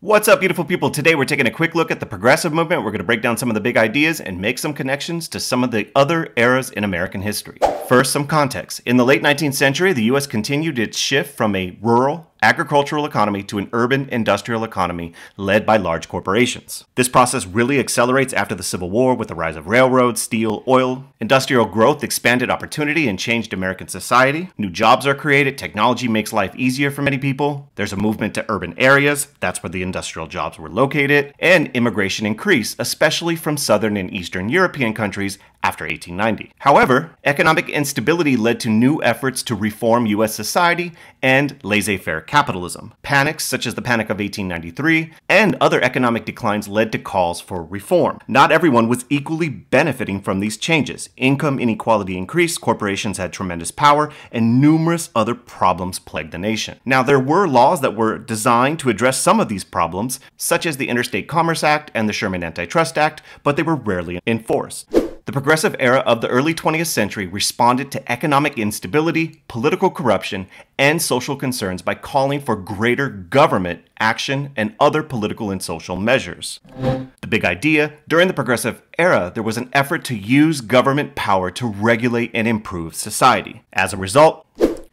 What's up, beautiful people? Today we're taking a quick look at the progressive movement. We're going to break down some of the big ideas and make some connections to some of the other eras in American history. First, some context. In the late 19th century, the U.S. continued its shift from a rural agricultural economy to an urban industrial economy led by large corporations. This process really accelerates after the Civil War with the rise of railroads, steel, oil. Industrial growth expanded opportunity and changed American society. New jobs are created, technology makes life easier for many people. There's a movement to urban areas, that's where the industrial jobs were located, and immigration increased, especially from southern and eastern European countries after 1890. However, economic instability led to new efforts to reform US society and laissez faire capitalism. Panics such as the Panic of 1893 and other economic declines led to calls for reform. Not everyone was equally benefiting from these changes. Income inequality increased, corporations had tremendous power, and numerous other problems plagued the nation. Now, there were laws that were designed to address some of these problems, such as the Interstate Commerce Act and the Sherman Antitrust Act, but they were rarely enforced. The progressive era of the early 20th century responded to economic instability, political corruption, and social concerns by calling for greater government action and other political and social measures. The big idea during the progressive era, there was an effort to use government power to regulate and improve society. As a result,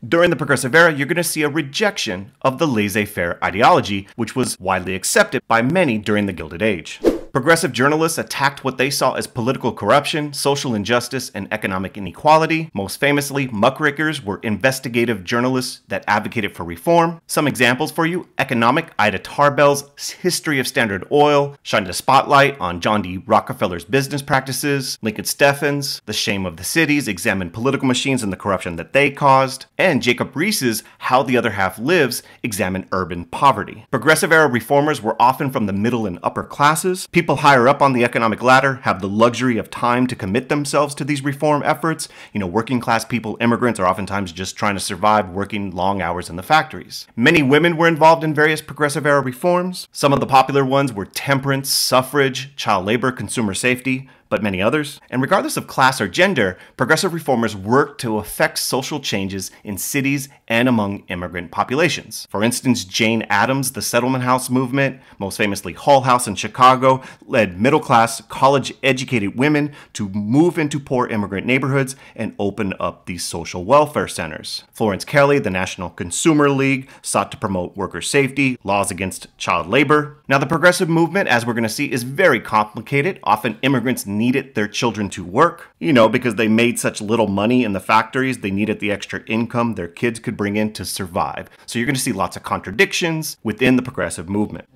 during the Progressive Era, you're going to see a rejection of the laissez faire ideology, which was widely accepted by many during the Gilded Age. Progressive journalists attacked what they saw as political corruption, social injustice, and economic inequality. Most famously, muckrakers were investigative journalists that advocated for reform. Some examples for you economic Ida Tarbell's History of Standard Oil shined a spotlight on John D. Rockefeller's business practices, Lincoln Steffens, The Shame of the Cities examined political machines and the corruption that they caused, and Jacob Reese's How the Other Half Lives examined urban poverty. Progressive era reformers were often from the middle and upper classes. People people higher up on the economic ladder have the luxury of time to commit themselves to these reform efforts. You know, working class people, immigrants are oftentimes just trying to survive working long hours in the factories. Many women were involved in various progressive era reforms. Some of the popular ones were temperance, suffrage, child labor, consumer safety, but many others. And regardless of class or gender, progressive reformers worked to affect social changes in cities and among immigrant populations. For instance, Jane Addams, the settlement house movement, most famously Hull House in Chicago, led middle class, college educated women to move into poor immigrant neighborhoods and open up these social welfare centers. Florence Kelly, the National Consumer League, sought to promote worker safety, laws against child labor. Now, the progressive movement, as we're going to see, is very complicated. Often immigrants needed their children to work, you know, because they made such little money in the factories, they needed the extra income their kids could bring in to survive. So you're going to see lots of contradictions within the progressive movement.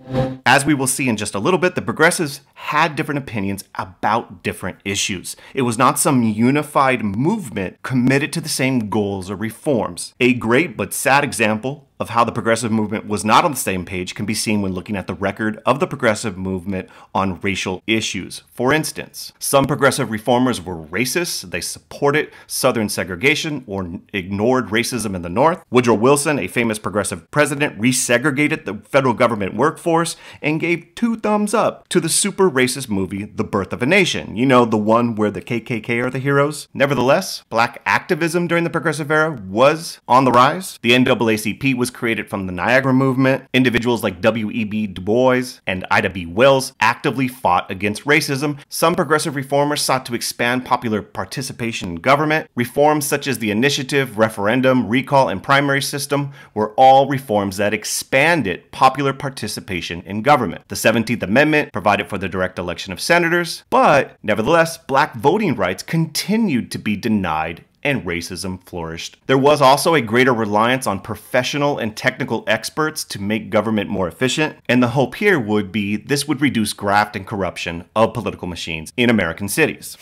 As we will see in just a little bit, the progressives had different opinions about different issues. It was not some unified movement committed to the same goals or reforms. A great but sad example of how the progressive movement was not on the same page can be seen when looking at the record of the progressive movement on racial issues. For instance, some progressive reformers were racist, they supported Southern segregation or ignored racism in the North. Woodrow Wilson, a famous progressive president, resegregated the federal government workforce and gave two thumbs up to the super racist movie The Birth of a Nation. You know, the one where the KKK are the heroes. Nevertheless, black activism during the progressive era was on the rise. The NAACP was was created from the Niagara movement, individuals like W.E.B. Du Bois and Ida B. Wells actively fought against racism. Some progressive reformers sought to expand popular participation in government. Reforms such as the initiative, referendum, recall, and primary system were all reforms that expanded popular participation in government. The 17th Amendment provided for the direct election of senators, but nevertheless, black voting rights continued to be denied and racism flourished. There was also a greater reliance on professional and technical experts to make government more efficient, and the hope here would be this would reduce graft and corruption of political machines in American cities.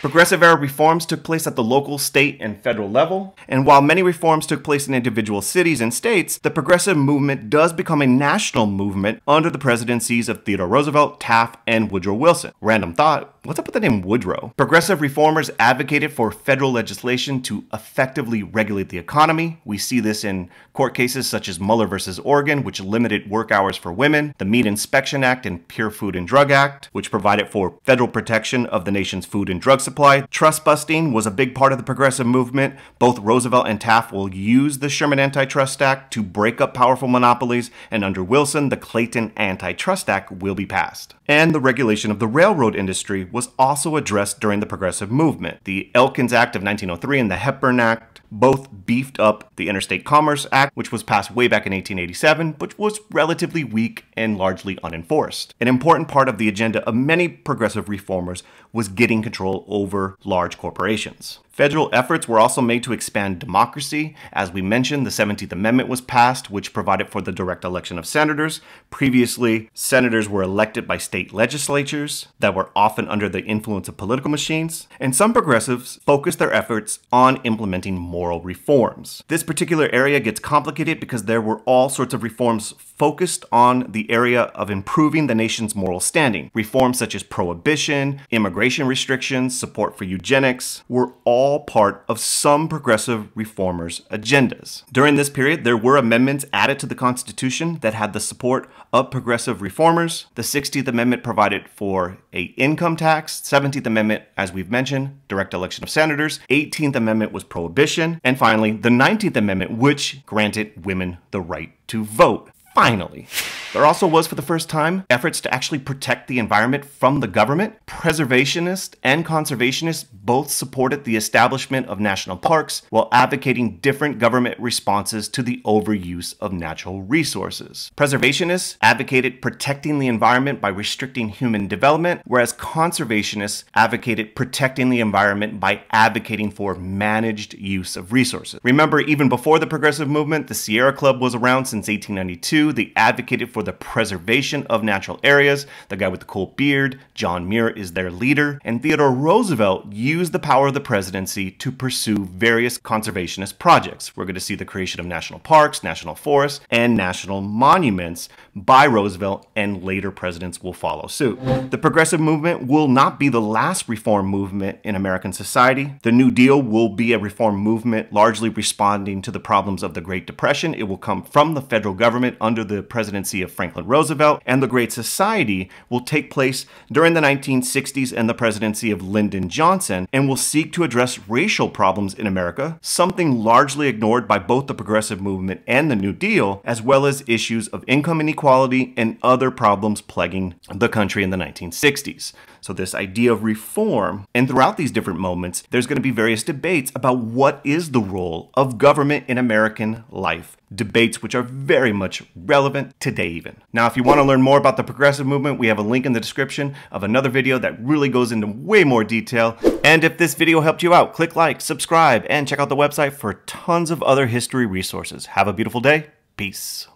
Progressive era reforms took place at the local, state, and federal level, and while many reforms took place in individual cities and states, the progressive movement does become a national movement under the presidencies of Theodore Roosevelt, Taft, and Woodrow Wilson. Random thought, What's up with the name Woodrow? Progressive reformers advocated for federal legislation to effectively regulate the economy. We see this in court cases such as Mueller versus Oregon, which limited work hours for women, the Meat Inspection Act and Pure Food and Drug Act, which provided for federal protection of the nation's food and drug supply. Trust busting was a big part of the progressive movement. Both Roosevelt and Taft will use the Sherman Antitrust Act to break up powerful monopolies, and under Wilson, the Clayton Antitrust Act will be passed. And the regulation of the railroad industry was also addressed during the Progressive Movement. The Elkins Act of 1903 and the Hepburn Act both beefed up the Interstate Commerce Act, which was passed way back in 1887, but was relatively weak and largely unenforced. An important part of the agenda of many progressive reformers was getting control over large corporations. Federal efforts were also made to expand democracy. As we mentioned, the 17th Amendment was passed, which provided for the direct election of senators. Previously, senators were elected by state legislatures that were often under the influence of political machines. And some progressives focused their efforts on implementing moral reforms. This particular area gets complicated because there were all sorts of reforms focused on the area of improving the nation's moral standing. Reforms such as prohibition, immigration restrictions, support for eugenics were all all part of some progressive reformers' agendas. During this period, there were amendments added to the Constitution that had the support of progressive reformers. The 60th Amendment provided for a income tax, 17th Amendment, as we've mentioned, direct election of senators, 18th Amendment was prohibition, and finally, the 19th Amendment, which granted women the right to vote. Finally. There also was, for the first time, efforts to actually protect the environment from the government. Preservationists and conservationists both supported the establishment of national parks while advocating different government responses to the overuse of natural resources. Preservationists advocated protecting the environment by restricting human development, whereas conservationists advocated protecting the environment by advocating for managed use of resources. Remember, even before the progressive movement, the Sierra Club was around since 1892. They advocated for for the preservation of natural areas. The guy with the cool beard, John Muir, is their leader. And Theodore Roosevelt used the power of the presidency to pursue various conservationist projects. We're going to see the creation of national parks, national forests, and national monuments by Roosevelt, and later presidents will follow suit. The progressive movement will not be the last reform movement in American society. The New Deal will be a reform movement largely responding to the problems of the Great Depression. It will come from the federal government under the presidency of of Franklin Roosevelt and the Great Society will take place during the 1960s and the presidency of Lyndon Johnson and will seek to address racial problems in America, something largely ignored by both the progressive movement and the New Deal, as well as issues of income inequality and other problems plaguing the country in the 1960s. So this idea of reform, and throughout these different moments, there's going to be various debates about what is the role of government in American life debates which are very much relevant today even. Now, if you want to learn more about the progressive movement, we have a link in the description of another video that really goes into way more detail. And if this video helped you out, click like, subscribe, and check out the website for tons of other history resources. Have a beautiful day. Peace.